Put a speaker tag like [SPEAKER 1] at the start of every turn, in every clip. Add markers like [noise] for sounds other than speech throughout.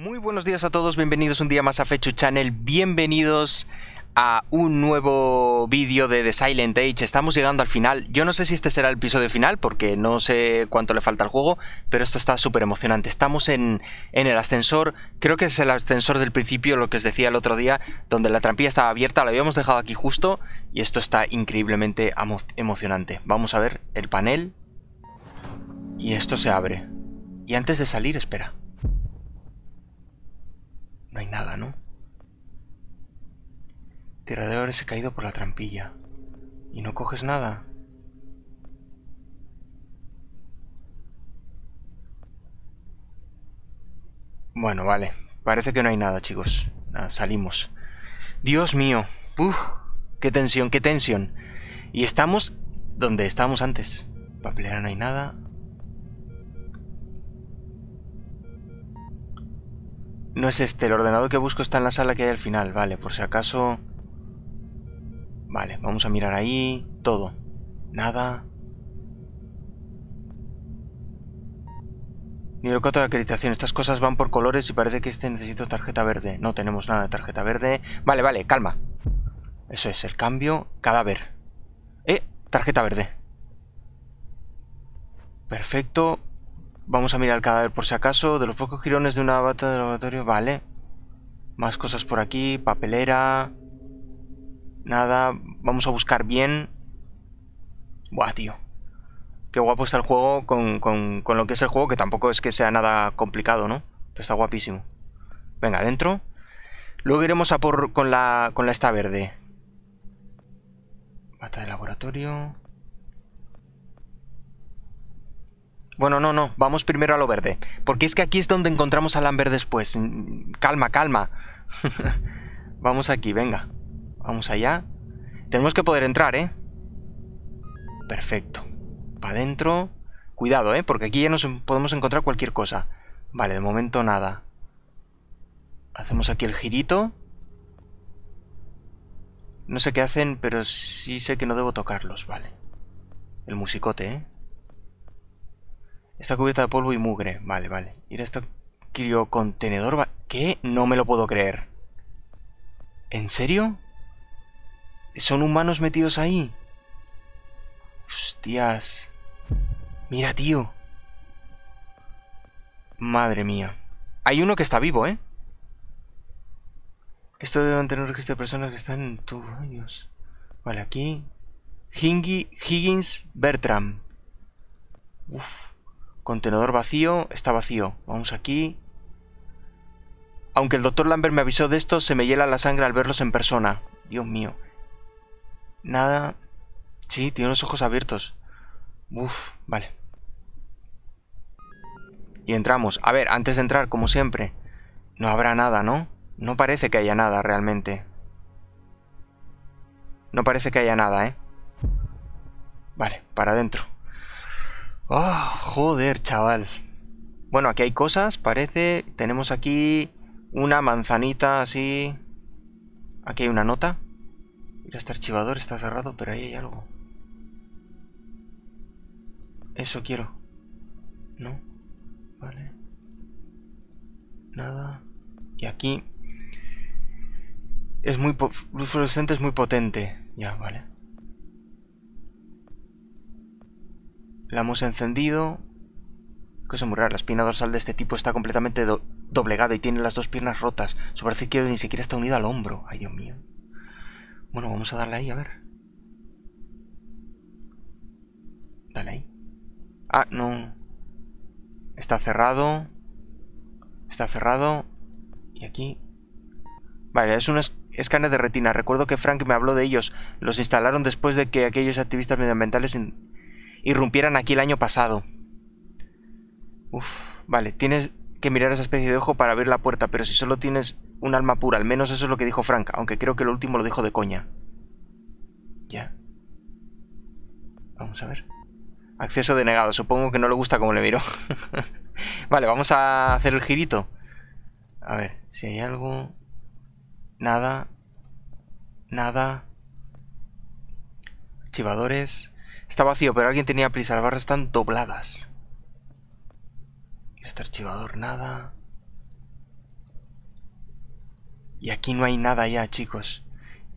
[SPEAKER 1] Muy buenos días a todos, bienvenidos un día más a Fechu Channel, bienvenidos a un nuevo vídeo de The Silent Age, estamos llegando al final, yo no sé si este será el episodio final porque no sé cuánto le falta al juego, pero esto está súper emocionante, estamos en, el ascensor, creo que es el ascensor del principio, lo que os decía el otro día, donde la trampilla estaba abierta, la habíamos dejado aquí justo y esto está increíblemente emocionante, vamos a ver el panel y esto se abre, y antes de salir, espera... No hay nada, ¿no? Tiradores he caído por la trampilla. ¿Y no coges nada? Bueno, vale. Parece que no hay nada, chicos. salimos. Dios mío. Uf, qué tensión, qué tensión. Y estamos donde estábamos antes. Papelera no hay nada. No es este, el ordenador que busco está en la sala que hay al final, vale, por si acaso... Vale, vamos a mirar ahí, todo. Nada. Nivel 4 de acreditación, estas cosas van por colores y parece que este necesito tarjeta verde. No tenemos nada de tarjeta verde. Vale, vale, calma. Eso es, el cambio, cadáver. Eh, tarjeta verde. Perfecto, Vamos a mirar el cadáver por si acaso. De los pocos girones de una bata de laboratorio. Vale. Más cosas por aquí. Papelera. Nada. Vamos a buscar bien. Buah, tío. Qué guapo está el juego con, lo que es el juego, que tampoco es que sea nada complicado, ¿no? Pero está guapísimo. Venga, adentro. Luego iremos a por con la, con la esta verde. Bata de laboratorio. Bueno, no, no, vamos primero a lo verde. Porque es que aquí es donde encontramos a Lambert después. Mm, calma, calma. [laughs] vamos aquí, venga. Vamos allá. Tenemos que poder entrar, ¿eh? Perfecto. Para adentro. Cuidado, ¿eh? Porque aquí ya nos podemos encontrar cualquier cosa. Vale, de momento nada. Hacemos aquí el girito. No sé qué hacen, pero sí sé que no debo tocarlos, vale. El musicote, ¿eh? Está cubierta de polvo y mugre. Vale, vale. Y a este criocontenedor... ¿Qué? No me lo puedo creer. ¿En serio? ¿Son humanos metidos ahí? Hostias. Mira, tío. Madre mía. Hay uno que está vivo, ¿eh? Esto debe tener un registro de personas que están en tu... años. Vale, aquí... Hingi, Higgins Bertram. Uf. Contenedor vacío, está vacío. Vamos aquí. Aunque el doctor Lambert me avisó de esto, se me hiela la sangre al verlos en persona. Dios mío. Nada. Sí, tiene los ojos abiertos. Uf, vale. Y entramos. A ver, antes de entrar, como siempre. No habrá nada, ¿no? No parece que haya nada realmente. No parece que haya nada, ¿eh? Vale, para adentro. Oh, joder, chaval. Bueno, aquí hay cosas, parece. Tenemos aquí una manzanita así. Aquí hay una nota. Mira, este archivador está cerrado, pero ahí hay algo. Eso quiero. No. Vale. Nada. Y aquí... Es muy... Fluorescente es muy potente. Ya, vale. La hemos encendido. Cosa muy la espina dorsal de este tipo está completamente doblegada y tiene las dos piernas rotas. Su brazo izquierdo ni siquiera está unida al hombro. Ay, Dios mío. Bueno, vamos a darle ahí, a ver. Dale ahí. Ah, no. Está cerrado. Está cerrado. Y aquí. Vale, es un escáner de retina. Recuerdo que Frank me habló de ellos. Los instalaron después de que aquellos activistas medioambientales irrumpieran aquí el año pasado. Uf, vale, tienes que mirar esa especie de ojo para abrir la puerta, pero si solo tienes un alma pura, al menos eso es lo que dijo Frank, aunque creo que lo último lo dijo de coña. Ya. Vamos a ver. Acceso denegado, supongo que no le gusta como le miro [laughs] vale, vamos a hacer el girito. A ver, si hay algo... Nada. Nada. Archivadores. Está vacío, pero alguien tenía prisa. Las barras están dobladas. Este archivador, nada. Y aquí no hay nada ya, chicos.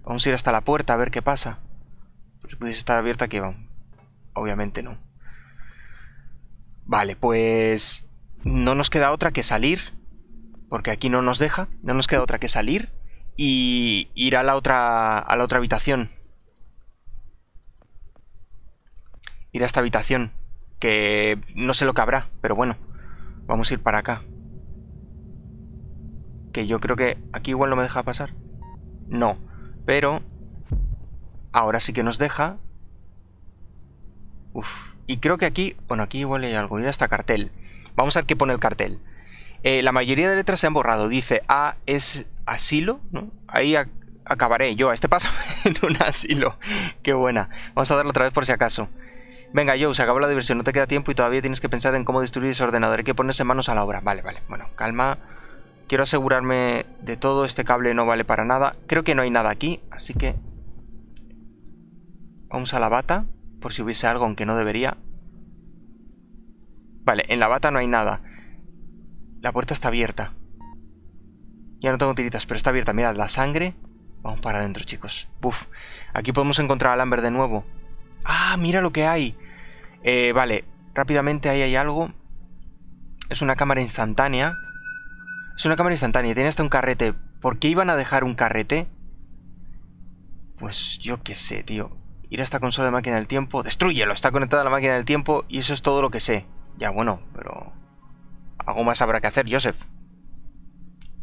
[SPEAKER 1] Vamos a ir hasta la puerta a ver qué pasa. Si pudiese estar abierta, aquí va. Obviamente no. Vale, pues... No nos queda otra que salir. Porque aquí no nos deja. No nos queda otra que salir. Y ir a la otra, a la otra habitación. ir a esta habitación, que no sé lo que habrá, pero bueno, vamos a ir para acá. Que yo creo que aquí igual no me deja pasar. No, pero ahora sí que nos deja. Uf, y creo que aquí, bueno, aquí igual hay algo, ir hasta cartel. Vamos a ver qué pone el cartel. Eh, la mayoría de letras se han borrado. Dice A es asilo, Ahí acabaré yo. A este paso [laughs] en un asilo. Qué buena. Vamos a darlo otra vez por si acaso. Venga, Joe, se acabó la diversión, no te queda tiempo y todavía tienes que pensar en cómo destruir ese ordenador. Hay que ponerse manos a la obra. Vale, vale. Bueno, calma. Quiero asegurarme de todo. Este cable no vale para nada. Creo que no hay nada aquí, así que... Vamos a la bata, por si hubiese algo, aunque no debería. Vale, en la bata no hay nada. La puerta está abierta. Ya no tengo tiritas, pero está abierta. Mirad, la sangre. Vamos para adentro, chicos. Buf. Aquí podemos encontrar al Lambert de nuevo. ¡Ah, mira lo que hay! Eh, vale, rápidamente ahí hay algo. Es una cámara instantánea. Es una cámara instantánea, tiene hasta un carrete. ¿Por qué iban a dejar un carrete? Pues yo qué sé, tío. Ir a esta consola de máquina del tiempo. ¡Destruyelo! Está conectada a la máquina del tiempo y eso es todo lo que sé. Ya bueno, pero... Algo más habrá que hacer, Joseph.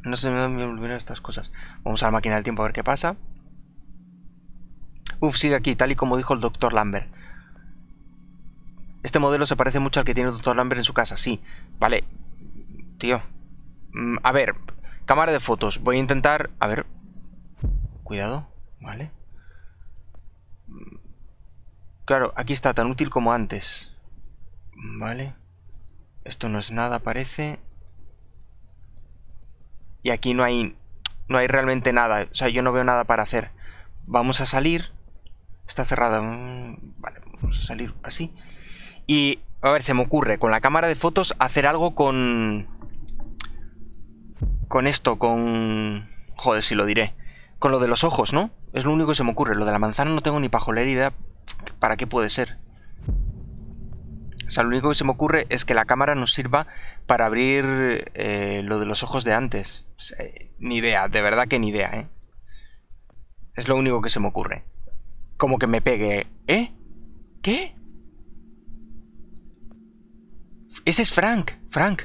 [SPEAKER 1] No se me olvidar estas cosas. Vamos a la máquina del tiempo a ver qué pasa. Uf, sigue aquí, tal y como dijo el doctor Lambert. Este modelo se parece mucho al que tiene el Dr. Lambert en su casa, sí. Vale, tío. Mm, a ver, cámara de fotos. Voy a intentar... A ver. Cuidado, vale. Mm, claro, aquí está, tan útil como antes. Mm, vale. Esto no es nada, parece. Y aquí no hay... No hay realmente nada. O sea, yo no veo nada para hacer. Vamos a salir. Está cerrada. Vale, vamos a salir así. Y, a ver, se me ocurre con la cámara de fotos hacer algo con... Con esto, con... Joder, si lo diré. Con lo de los ojos, ¿no? Es lo único que se me ocurre. Lo de la manzana no tengo ni pajolera idea para qué puede ser. O sea, lo único que se me ocurre es que la cámara nos sirva para abrir eh, lo de los ojos de antes. Eh, ni idea, de verdad que ni idea, ¿eh? Es lo único que se me ocurre. Como que me pegue... ¿Eh? ¿Qué? Ese es Frank, Frank.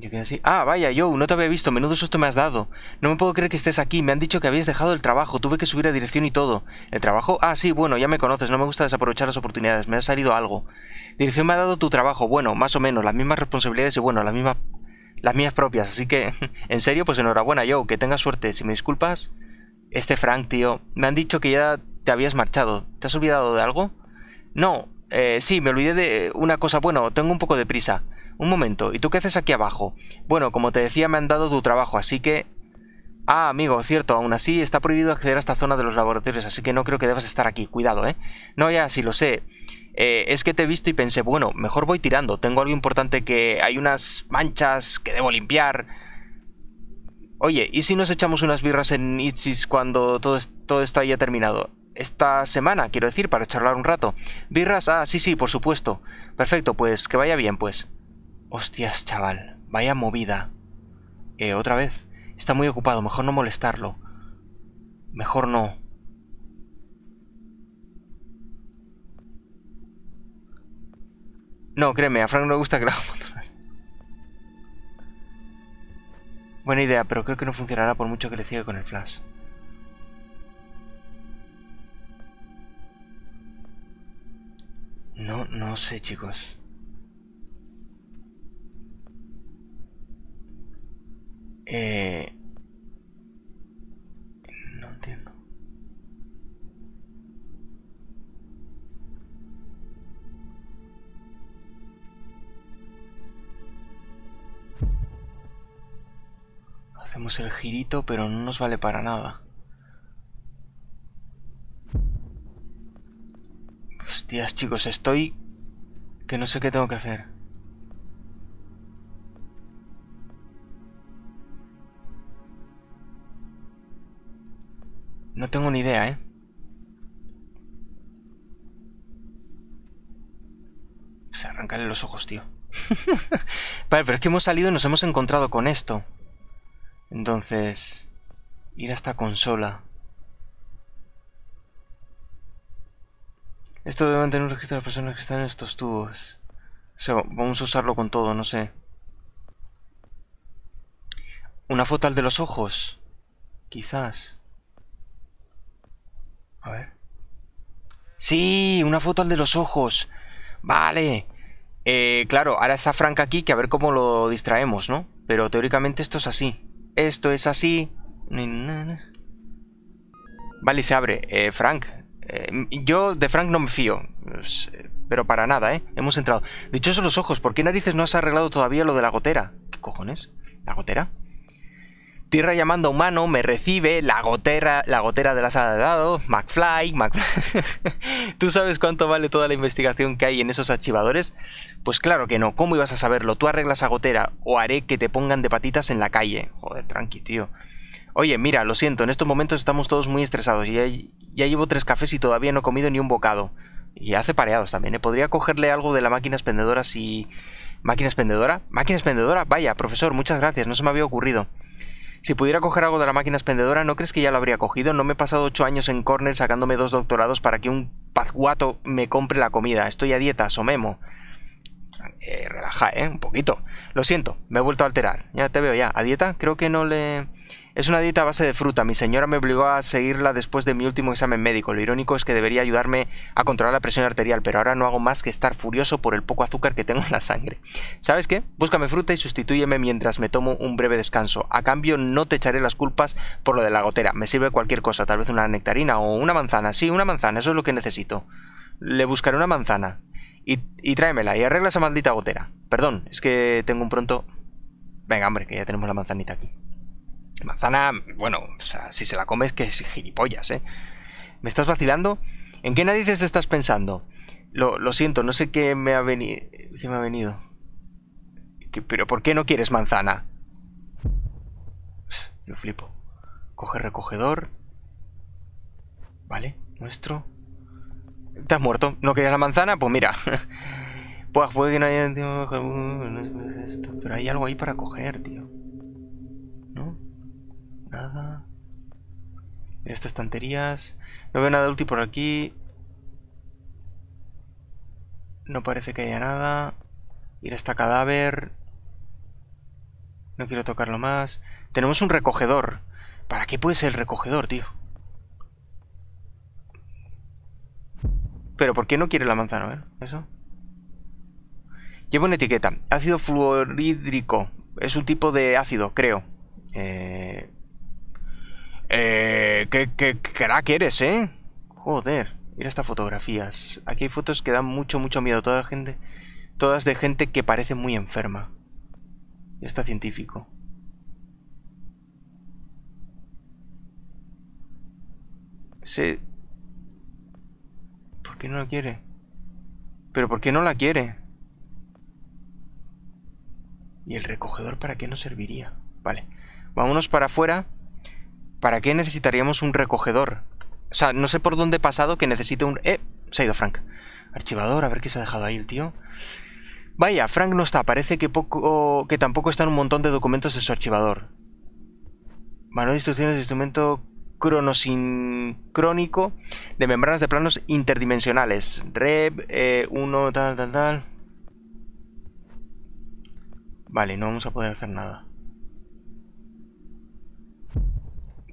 [SPEAKER 1] Yo quedé así. Ah, vaya, Joe, no te había visto. Menudo susto me has dado. No me puedo creer que estés aquí. Me han dicho que habías dejado el trabajo. Tuve que subir a dirección y todo. ¿El trabajo? Ah, sí, bueno, ya me conoces. No me gusta desaprovechar las oportunidades. Me ha salido algo. Dirección me ha dado tu trabajo. Bueno, más o menos. Las mismas responsabilidades y bueno, las mismas... Las mías propias. Así que, [laughs] en serio, pues enhorabuena, Joe. Que tengas suerte. Si me disculpas... Este Frank, tío. Me han dicho que ya te habías marchado. ¿Te has olvidado de algo? No, eh, sí, me olvidé de eh, una cosa. Bueno, tengo un poco de prisa. Un momento, ¿y tú qué haces aquí abajo? Bueno, como te decía, me han dado tu trabajo, así que... Ah, amigo, cierto, aún así está prohibido acceder a esta zona de los laboratorios, así que no creo que debas estar aquí. Cuidado, ¿eh? No, ya, sí lo sé. Eh, es que te he visto y pensé, bueno, mejor voy tirando. Tengo algo importante que... Hay unas manchas que debo limpiar. Oye, ¿y si nos echamos unas birras en Itzis cuando todo, todo esto haya terminado? esta semana, quiero decir, para charlar un rato. ¿Birras? Ah, sí, sí, por supuesto. Perfecto, pues que vaya bien, pues. Hostias, chaval. Vaya movida. Eh, otra vez. Está muy ocupado, mejor no molestarlo. Mejor no. No, créeme, a Frank no le gusta que lo Buena idea, pero creo que no funcionará por mucho que le siga con el flash. No, no sé, chicos. Eh... No entiendo. Hacemos el girito, pero no nos vale para nada. Hostias, chicos, estoy... Que no sé qué tengo que hacer. No tengo ni idea, ¿eh? Se arrancan los ojos, tío. [laughs] vale, pero es que hemos salido y nos hemos encontrado con esto. Entonces... Ir a esta consola. Esto debe mantener un registro de las personas que están en estos tubos. O sea, vamos a usarlo con todo, no sé. Una foto al de los ojos. Quizás. A ver. Sí, una foto al de los ojos. Vale. Eh, claro, ahora está Frank aquí, que a ver cómo lo distraemos, ¿no? Pero teóricamente esto es así. Esto es así. Vale, se abre. Eh, Frank, eh, yo de Frank no me fío. Pues, pero para nada, ¿eh? Hemos entrado. Dichosos los ojos, ¿por qué narices no has arreglado todavía lo de la gotera? ¿Qué cojones? ¿La gotera? Tierra llamando a humano, me recibe, la gotera, la gotera de la sala de dados, McFly, McFly. [laughs] ¿Tú sabes cuánto vale toda la investigación que hay en esos archivadores? Pues claro que no, ¿cómo ibas a saberlo? Tú arreglas a gotera o haré que te pongan de patitas en la calle. Joder, tranqui, tío. Oye, mira, lo siento, en estos momentos estamos todos muy estresados y, hay, ya llevo tres cafés y todavía no he comido ni un bocado. Y hace pareados también, ¿eh? Podría cogerle algo de la máquina expendedora si... ¿Máquina expendedora? ¿Máquina expendedora? Vaya, profesor, muchas gracias, no se me había ocurrido. Si pudiera coger algo de la máquina expendedora, ¿no crees que ya lo habría cogido? No me he pasado ocho años en Cornell sacándome dos doctorados para que un pazguato me compre la comida. Estoy a dieta, somemo. Eh, relaja, ¿eh? Un poquito. Lo siento, me he vuelto a alterar. Ya te veo ya. ¿A dieta? Creo que no le... Es una dieta a base de fruta. Mi señora me obligó a seguirla después de mi último examen médico. Lo irónico es que debería ayudarme a controlar la presión arterial, pero ahora no hago más que estar furioso por el poco azúcar que tengo en la sangre. ¿Sabes qué? Búscame fruta y sustitúyeme mientras me tomo un breve descanso. A cambio, no te echaré las culpas por lo de la gotera. Me sirve cualquier cosa, tal vez una nectarina o una manzana. Sí, una manzana, eso es lo que necesito. Le buscaré una manzana. Y, y tráemela y arregla esa maldita gotera. Perdón, es que tengo un pronto... Venga, hombre, que ya tenemos la manzanita aquí. Manzana, bueno, o sea, si se la comes, que es gilipollas, ¿eh? ¿Me estás vacilando? ¿En qué narices estás pensando? Lo, siento, no sé qué me ha, venido qué me ha venido. ¿Pero por qué no quieres manzana? Yo flipo. Coge recogedor. Vale, nuestro. ¿Estás muerto? ¿No querías la manzana? Pues mira. pues [laughs] puede que no haya... Pero hay algo ahí para coger, tío nada. En estas estanterías. No veo nada útil por aquí. No parece que haya nada. Ir hasta este cadáver. No quiero tocarlo más. Tenemos un recogedor. ¿Para qué puede ser el recogedor, tío? Pero ¿por qué no quiere la manzana? A ver, eso. Lleva una etiqueta. Ácido fluorhídrico. Es un tipo de ácido, creo. Eh, eh, ¿qué, qué, ¿Qué crack eres, eh? Joder, mira estas fotografías. Aquí hay fotos que dan mucho, mucho miedo. Toda la gente, todas de gente que parece muy enferma. Y está científico. Sí ¿Por qué no la quiere? ¿Pero por qué no la quiere? ¿Y el recogedor para qué nos serviría? Vale. Vámonos para afuera. ¿Para qué necesitaríamos un recogedor? O sea, no sé por dónde he pasado que necesite un... ¡Eh! Se ha ido Frank. Archivador, a ver qué se ha dejado ahí el tío. Vaya, Frank no está. Parece que, poco, que tampoco están un montón de documentos en su archivador. Manual de instrucciones de instrumento cronosincrónico de membranas de planos interdimensionales. Rev, 1, eh, tal, tal, tal. Vale, no vamos a poder hacer nada.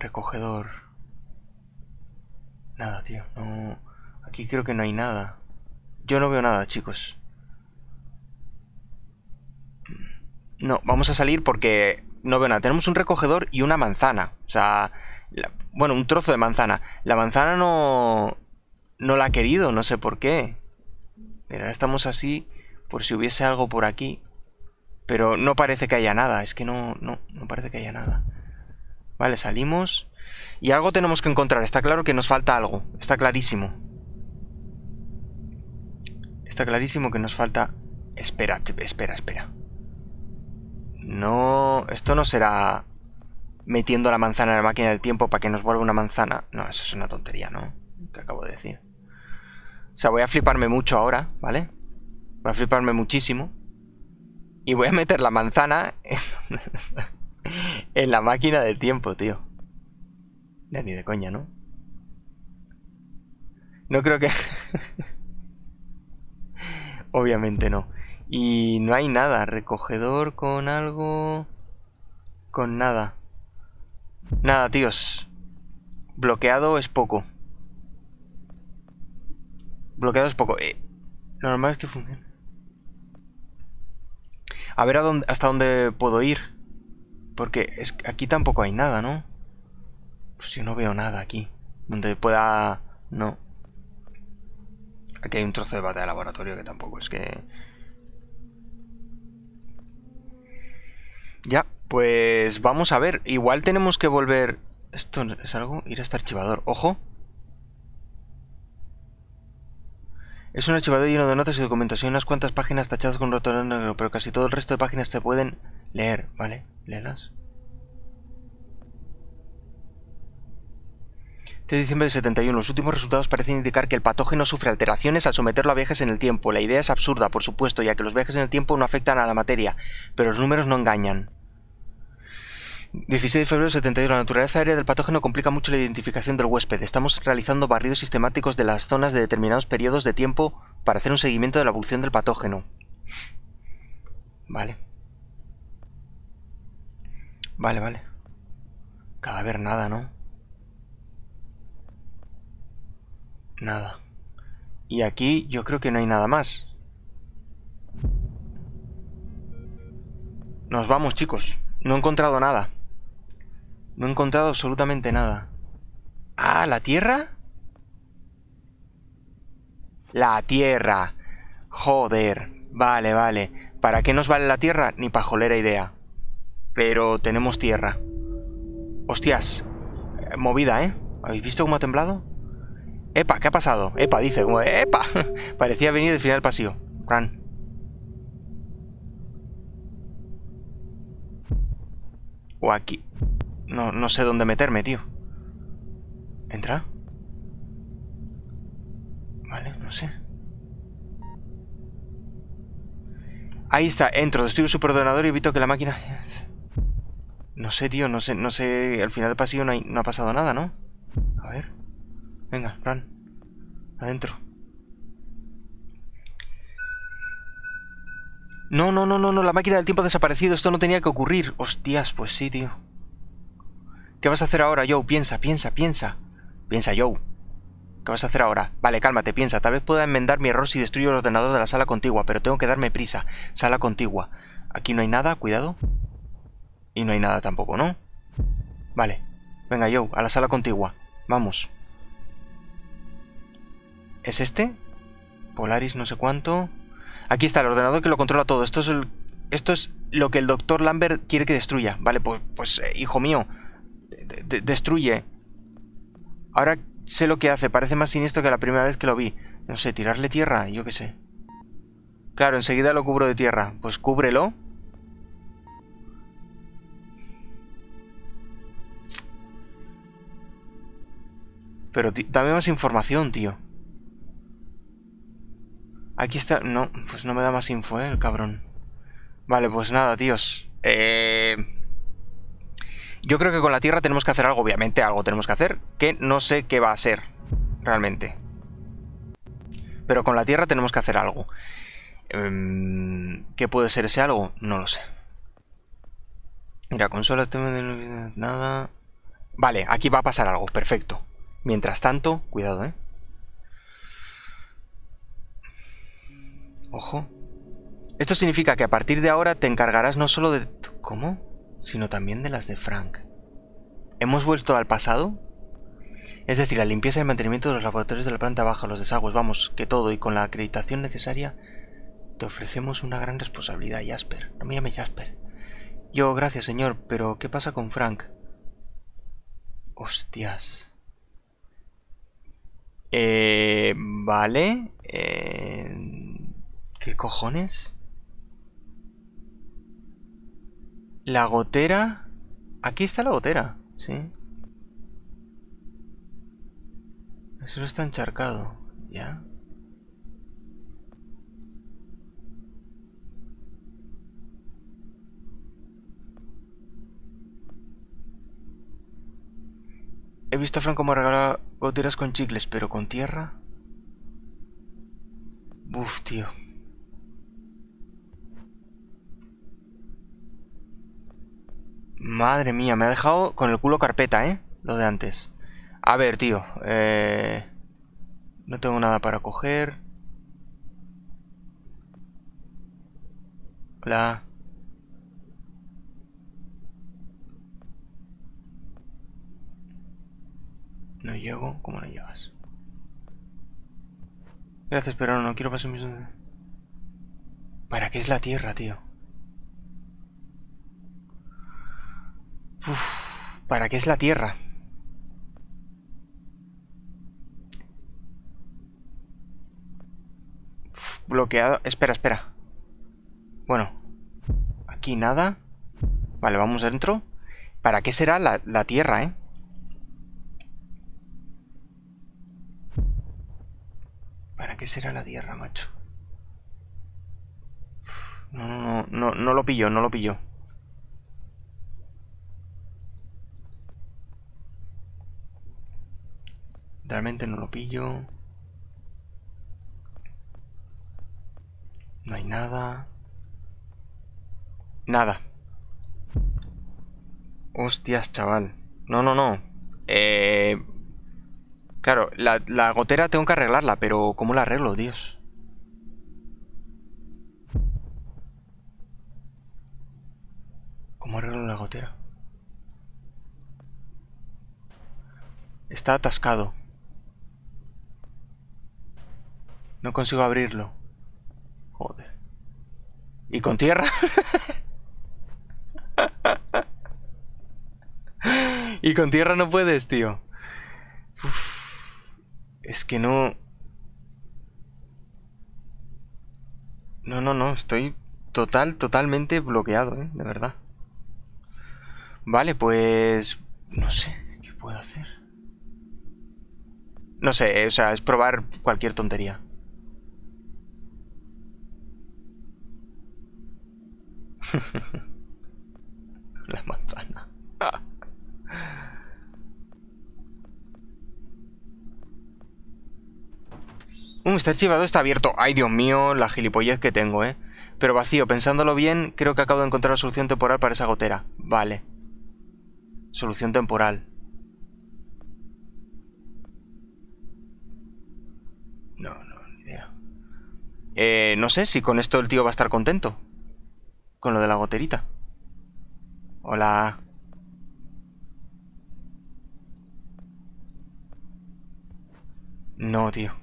[SPEAKER 1] recogedor. Nada, tío. No. Aquí creo que no hay nada. Yo no veo nada, chicos. No, vamos a salir porque no veo nada. Tenemos un recogedor y una manzana. O sea, bueno, un trozo de manzana. La manzana no, no la ha querido, no sé por qué. Mira, estamos así por si hubiese algo por aquí. Pero no parece que haya nada. Es que no, no, no parece que haya nada. Vale, salimos. Y algo tenemos que encontrar. Está claro que nos falta algo. Está clarísimo. Está clarísimo que nos falta... Espera, espera, espera. No... Esto no será metiendo la manzana en la máquina del tiempo para que nos vuelva una manzana. No, eso es una tontería, ¿no? Que acabo de decir. O sea, voy a fliparme mucho ahora, ¿vale? Voy a fliparme muchísimo. Y voy a meter la manzana. [laughs] en la máquina del tiempo, tío. ni de coña, ¿no? No creo que... [laughs] Obviamente no. Y no hay nada. Recogedor con algo... Con nada. Nada, tíos. Bloqueado es poco. Bloqueado es poco. Eh, lo normal es que funcione. A ver dónde, hasta dónde puedo ir. Porque es, aquí tampoco hay nada, ¿no? Pues yo no veo nada aquí. Donde pueda... No. Aquí hay un trozo de bata de laboratorio que tampoco es que... Ya, pues vamos a ver. Igual tenemos que volver... Esto es algo... Ir a este archivador. ¡Ojo! Es un archivador lleno de notas y documentación, unas cuantas páginas tachadas con rotulador, negro, pero casi todo el resto de páginas se pueden leer, ¿vale? Léelas. de este diciembre de 71. Los últimos resultados parecen indicar que el patógeno sufre alteraciones al someterlo a viajes en el tiempo. La idea es absurda, por supuesto, ya que los viajes en el tiempo no afectan a la materia, pero los números no engañan. 16 de febrero de 71 La naturaleza aérea del patógeno complica mucho la identificación del huésped. Estamos realizando barridos sistemáticos de las zonas de determinados periodos de tiempo para hacer un seguimiento de la evolución del patógeno. Vale. Vale, vale. ver nada, ¿no? Nada. Y aquí yo creo que no hay nada más. Nos vamos, chicos. No he encontrado nada. No he encontrado absolutamente nada. Ah, ¿la tierra? La tierra. Joder. Vale, vale. ¿Para qué nos vale la tierra? Ni pajolera idea. Pero tenemos tierra. Hostias. Eh, movida, ¿eh? ¿Habéis visto cómo ha temblado? Epa, ¿qué ha pasado? Epa, dice. Como, Epa. [laughs] Parecía venir del final del pasillo. Run. O aquí. No, no sé dónde meterme, tío. ¿Entra? Vale, no sé. Ahí está, entro, destruyo el superordenador y evito que la máquina... No sé, tío, no sé, no sé. Al final del pasillo no, ha pasado nada, ¿no? A ver. Venga, Fran. Adentro. No, no, no, no, no. La máquina del tiempo ha desaparecido. Esto no tenía que ocurrir. Hostias, pues sí, tío. ¿Qué vas a hacer ahora, Joe? Piensa, piensa, piensa. Piensa, Joe. ¿Qué vas a hacer ahora? Vale, cálmate, piensa. Tal vez pueda enmendar mi error si destruyo el ordenador de la sala contigua, pero tengo que darme prisa. Sala contigua. Aquí no hay nada, cuidado. Y no hay nada tampoco, ¿no? Vale. Venga, yo a la sala contigua. Vamos. ¿Es este? Polaris no sé cuánto. Aquí está el ordenador que lo controla todo. Esto es, esto es lo que el doctor Lambert quiere que destruya. Vale, pues, pues eh, hijo mío. destruye. Ahora sé lo que hace. Parece más siniestro que la primera vez que lo vi. No sé, tirarle tierra, yo qué sé. Claro, enseguida lo cubro de tierra. Pues cúbrelo. Pero dame más información, tío. Aquí está... No, pues no me da más info, eh, el cabrón. Vale, pues nada, tíos. Eh, yo creo que con la Tierra tenemos que hacer algo, obviamente algo tenemos que hacer, que no sé qué va a ser, realmente. Pero con la Tierra tenemos que hacer algo. Em, ¿Qué puede ser ese algo? No lo sé. Mira, consolas... Nada... Vale, aquí va a pasar algo, perfecto. Mientras tanto, cuidado, ¿eh? Ojo. Esto significa que a partir de ahora te encargarás no solo de... ¿Cómo? Sino también de las de Frank. ¿Hemos vuelto al pasado? Es decir, la limpieza y el mantenimiento de los laboratorios de la planta baja, los desagües, vamos, que todo, y con la acreditación necesaria, te ofrecemos una gran responsabilidad, Jasper. No me llames Jasper. Yo, gracias, señor, pero ¿qué pasa con Frank? Hostias. Eh, vale. Eh, ¿Qué cojones? La gotera. Aquí está la gotera, sí. Eso no está encharcado, ya. He visto a Frank como regalar goteras con chicles, pero con tierra. Uf, tío. Madre mía, me ha dejado con el culo carpeta, ¿eh? Lo de antes. A ver, tío. Eh, no tengo nada para coger. Hola. No llego, ¿cómo no llegas? Gracias, pero no quiero pasar ¿Para qué es la tierra, tío? ¿para qué es la tierra? bloqueado. Espera, espera. Bueno. Aquí nada. Vale, vamos dentro. ¿Para qué será la tierra, eh? qué será la tierra, macho? No, no, no, no lo pillo, no lo pillo. Realmente no lo pillo. No hay nada. Nada. Hostias, chaval. No, no, no. Eh, Claro, la, gotera tengo que arreglarla, pero ¿cómo la arreglo, Dios? ¿Cómo arreglo la gotera? Está atascado. No consigo abrirlo. Joder. ¿Y con tierra? [laughs] y con tierra no puedes, tío. Es que no... No, no, no, estoy total, totalmente bloqueado, ¿eh? De verdad. Vale, pues... No sé, ¿qué puedo hacer? No sé, o sea, es probar cualquier tontería. [laughs] La manzana. [laughs] Un está archivado, está abierto. Ay, Dios mío, la gilipollez que tengo, ¿eh? Pero vacío, pensándolo bien, creo que acabo de encontrar la solución temporal para esa gotera. Vale. Solución temporal. No, no, ni idea. Eh, no sé si con esto el tío va a estar contento. Con lo de la goterita. Hola. No, tío.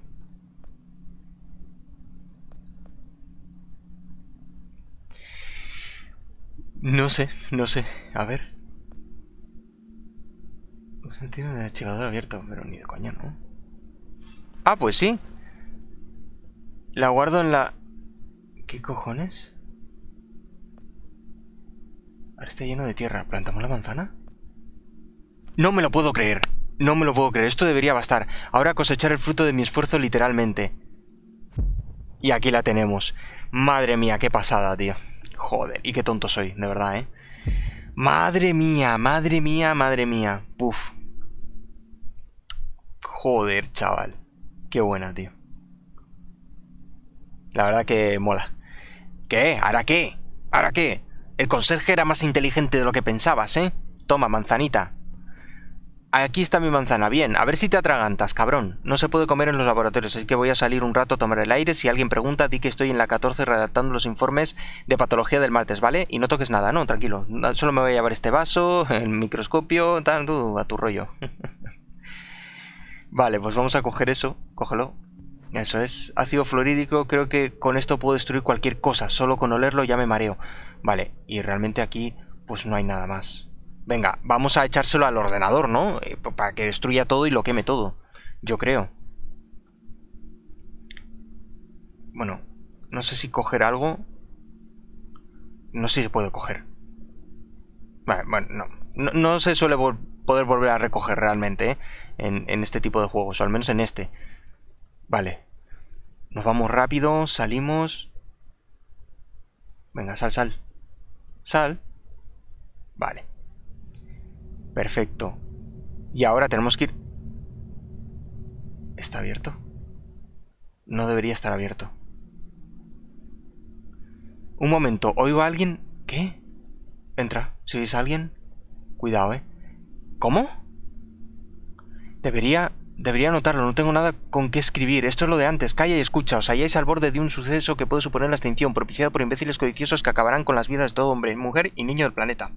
[SPEAKER 1] No sé, no sé. A ver. Tiene el archivador abierto, pero ni de coña, ¿no? Ah, pues sí. La guardo en la... ¿Qué cojones? Ahora está lleno de tierra. ¿Plantamos la manzana? No me lo puedo creer. No me lo puedo creer. Esto debería bastar. Ahora cosechar el fruto de mi esfuerzo literalmente. Y aquí la tenemos. Madre mía, qué pasada, tío. Joder, y qué tonto soy, de verdad, ¿eh? Madre mía, madre mía, madre mía. Puf. Joder, chaval. Qué buena, tío. La verdad que mola. ¿Qué? ¿Ahora qué? ¿Ahora qué? El conserje era más inteligente de lo que pensabas, ¿eh? Toma, manzanita. Aquí está mi manzana, bien, a ver si te atragantas, cabrón. No se puede comer en los laboratorios, así que voy a salir un rato a tomar el aire. Si alguien pregunta, di que estoy en la 14 redactando los informes de patología del martes, ¿vale? Y no toques nada, no, tranquilo. Solo me voy a llevar este vaso, [laughs] el microscopio, tal, a tu rollo. [laughs] vale, pues vamos a coger eso, cógelo. Eso es, ácido fluorídico, creo que con esto puedo destruir cualquier cosa, solo con olerlo ya me mareo. Vale, y realmente aquí pues no hay nada más venga, vamos a echárselo al ordenador, ¿no? Eh, para que destruya todo y lo queme todo, yo creo. Bueno, no sé si coger algo. No sé si puedo coger. bueno, no. No, se suele poder volver a recoger realmente ¿eh? en, en este tipo de juegos, o al menos en este. Vale. Nos vamos rápido, salimos. Venga, sal, sal. Sal. Vale. Perfecto. Y ahora tenemos que ir... ¿Está abierto? No debería estar abierto. Un momento, oigo a alguien... ¿Qué? Entra, si es a alguien... Cuidado, ¿eh? ¿Cómo? Debería... Debería notarlo, no tengo nada con qué escribir. Esto es lo de antes. Calla y escucha. Os halláis al borde de un suceso que puede suponer la extinción, propiciado por imbéciles codiciosos que acabarán con las vidas de todo hombre, mujer y niño del planeta.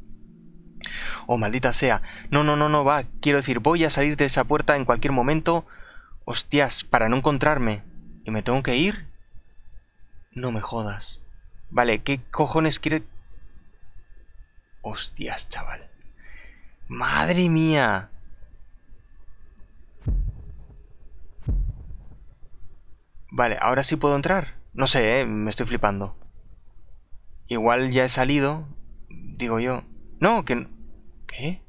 [SPEAKER 1] Oh, maldita sea. No, no, no, no va. Quiero decir, voy a salir de esa puerta en cualquier momento. Hostias, para no encontrarme. ¿Y me tengo que ir? No me jodas. Vale, ¿qué cojones quiere...? Hostias, chaval. Madre mía. Vale, ahora sí puedo entrar. No sé, ¿eh? me estoy flipando. Igual ya he salido, digo yo. No, que... ¿Qué?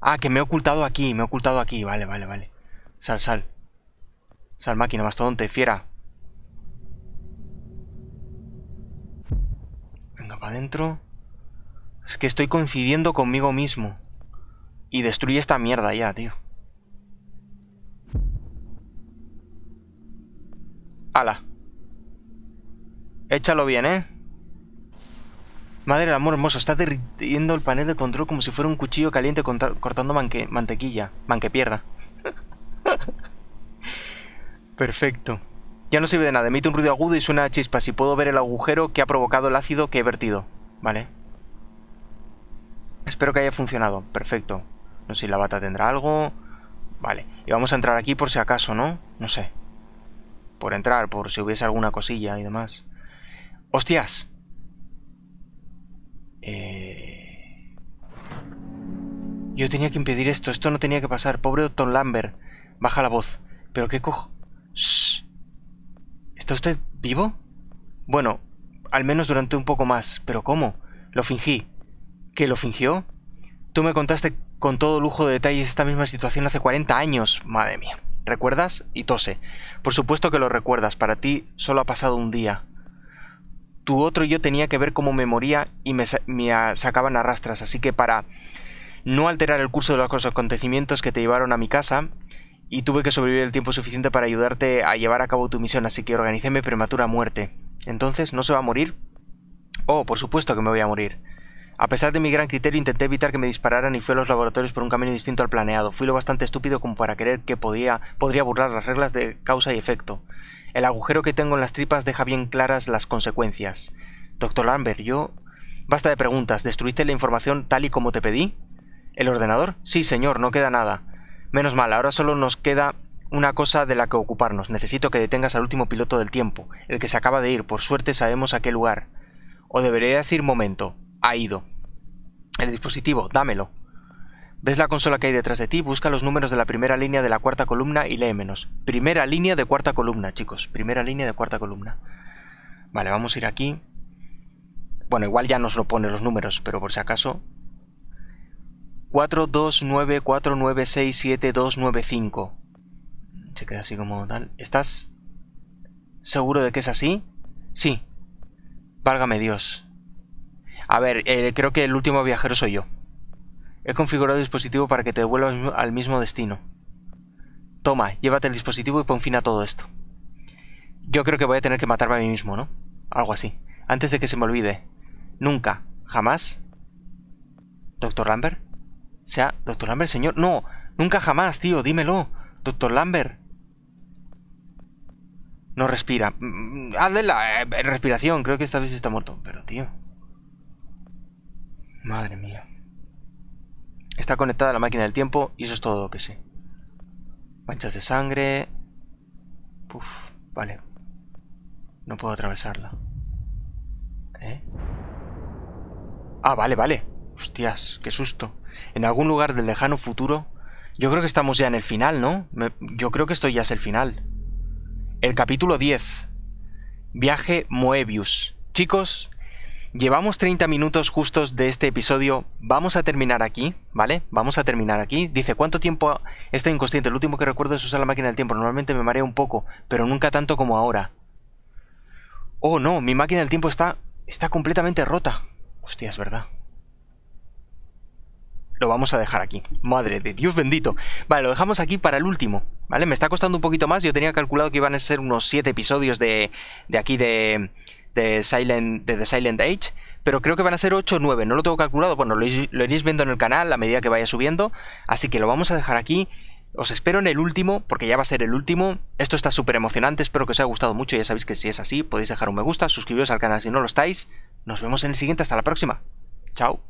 [SPEAKER 1] Ah, que me he ocultado aquí, me he ocultado aquí. Vale, vale, vale. Sal, sal. Sal, máquina, mastodonte, fiera. Venga, para adentro. Es que estoy coincidiendo conmigo mismo. Y destruye esta mierda ya, tío. Ala. Échalo bien, ¿eh? Madre del amor hermoso, está derritiendo el panel de control como si fuera un cuchillo caliente cortando mantequilla. mantequilla. Manque pierda. [laughs] Perfecto. Ya no sirve de nada, emite un ruido agudo y suena a chispas y puedo ver el agujero que ha provocado el ácido que he vertido. Vale. Espero que haya funcionado. Perfecto. No sé si la bata tendrá algo. Vale. Y vamos a entrar aquí por si acaso, ¿no? No sé. Por entrar, por si hubiese alguna cosilla y demás. ¡Hostias! Eh, yo tenía que impedir esto. Esto no tenía que pasar. Pobre Otton Lambert. Baja la voz. ¿Pero qué cojo...? ¿Está usted vivo? Bueno, al menos durante un poco más. ¿Pero cómo? Lo fingí. ¿Qué, lo fingió? Tú me contaste con todo lujo de detalles esta misma situación hace 40 años. Madre mía. ¿Recuerdas? Y tose. Por supuesto que lo recuerdas. Para ti solo ha pasado un día tu otro yo tenía que ver cómo me moría y me, me ah, sacaban a rastras. Así que para no alterar el curso de los acontecimientos que te llevaron a mi casa, y tuve que sobrevivir el tiempo suficiente para ayudarte a llevar a cabo tu misión, así que organicé mi prematura muerte. Entonces, ¿no se va a morir? Oh, por supuesto que me voy a morir. A pesar de mi gran criterio, intenté evitar que me dispararan y fui a los laboratorios por un camino distinto al planeado. Fui lo bastante estúpido como para creer que podía, podría burlar las reglas de causa y efecto. El agujero que tengo en las tripas deja bien claras las consecuencias. Doctor Lambert, yo... Basta de preguntas. ¿Destruiste la información tal y como te pedí? ¿El ordenador? Sí, señor, no queda nada. Menos mal, ahora solo nos queda una cosa de la que ocuparnos. Necesito que detengas al último piloto del tiempo, el que se acaba de ir. Por suerte sabemos a qué lugar. O debería decir momento ha ido. El dispositivo, dámelo. Ves la consola que hay detrás de ti, busca los números de la primera línea de la cuarta columna y lee menos. Primera línea de cuarta columna, chicos. Primera línea de cuarta columna. Vale, vamos a ir aquí. Bueno, igual ya nos lo pone los números, pero por si acaso. 4294967295. Se queda así como tal. ¿Estás seguro de que es así? Sí. Válgame Dios. A ver, eh, creo que el último viajero soy yo. He configurado el dispositivo para que te devuelva al mismo destino. Toma, llévate el dispositivo y pon fin a todo esto. Yo creo que voy a tener que matarme a mí mismo, ¿no? Algo así. Antes de que se me olvide. Nunca. Jamás. Doctor Lambert. Sea, Doctor Lambert, señor. No, nunca jamás, tío, dímelo. Doctor Lambert. No respira. Mm, mm, hazle la eh, respiración, creo que esta vez está muerto. Pero, tío. Madre mía. Está conectada a la máquina del tiempo y eso es todo lo que sé. Manchas de sangre. puf, vale. No puedo atravesarla. ¿Eh? Ah, vale, vale. Hostias, qué susto. En algún lugar del lejano futuro... Yo creo que estamos ya en el final, ¿no? yo creo que esto ya es el final. El capítulo 10. Viaje Moebius. Chicos, Llevamos 30 minutos justos de este episodio. Vamos a terminar aquí, ¿vale? Vamos a terminar aquí. Dice, ¿cuánto tiempo está inconsciente? El último que recuerdo es usar la máquina del tiempo. Normalmente me mareo un poco, pero nunca tanto como ahora. Oh, no, mi máquina del tiempo está, está completamente rota. Hostia, es verdad. Lo vamos a dejar aquí. Madre de Dios bendito. Vale, lo dejamos aquí para el último, ¿vale? Me está costando un poquito más. Yo tenía calculado que iban a ser unos 7 episodios de, de aquí de de, Silent, de The Silent Age, pero creo que van a ser 8 o 9, no lo tengo calculado, bueno, lo, lo, iréis viendo en el canal a medida que vaya subiendo, así que lo vamos a dejar aquí. Os espero en el último, porque ya va a ser el último. Esto está súper emocionante, espero que os haya gustado mucho. Ya sabéis que si es así, podéis dejar un me gusta, suscribiros al canal si no lo estáis. Nos vemos en el siguiente, hasta la próxima. Chao.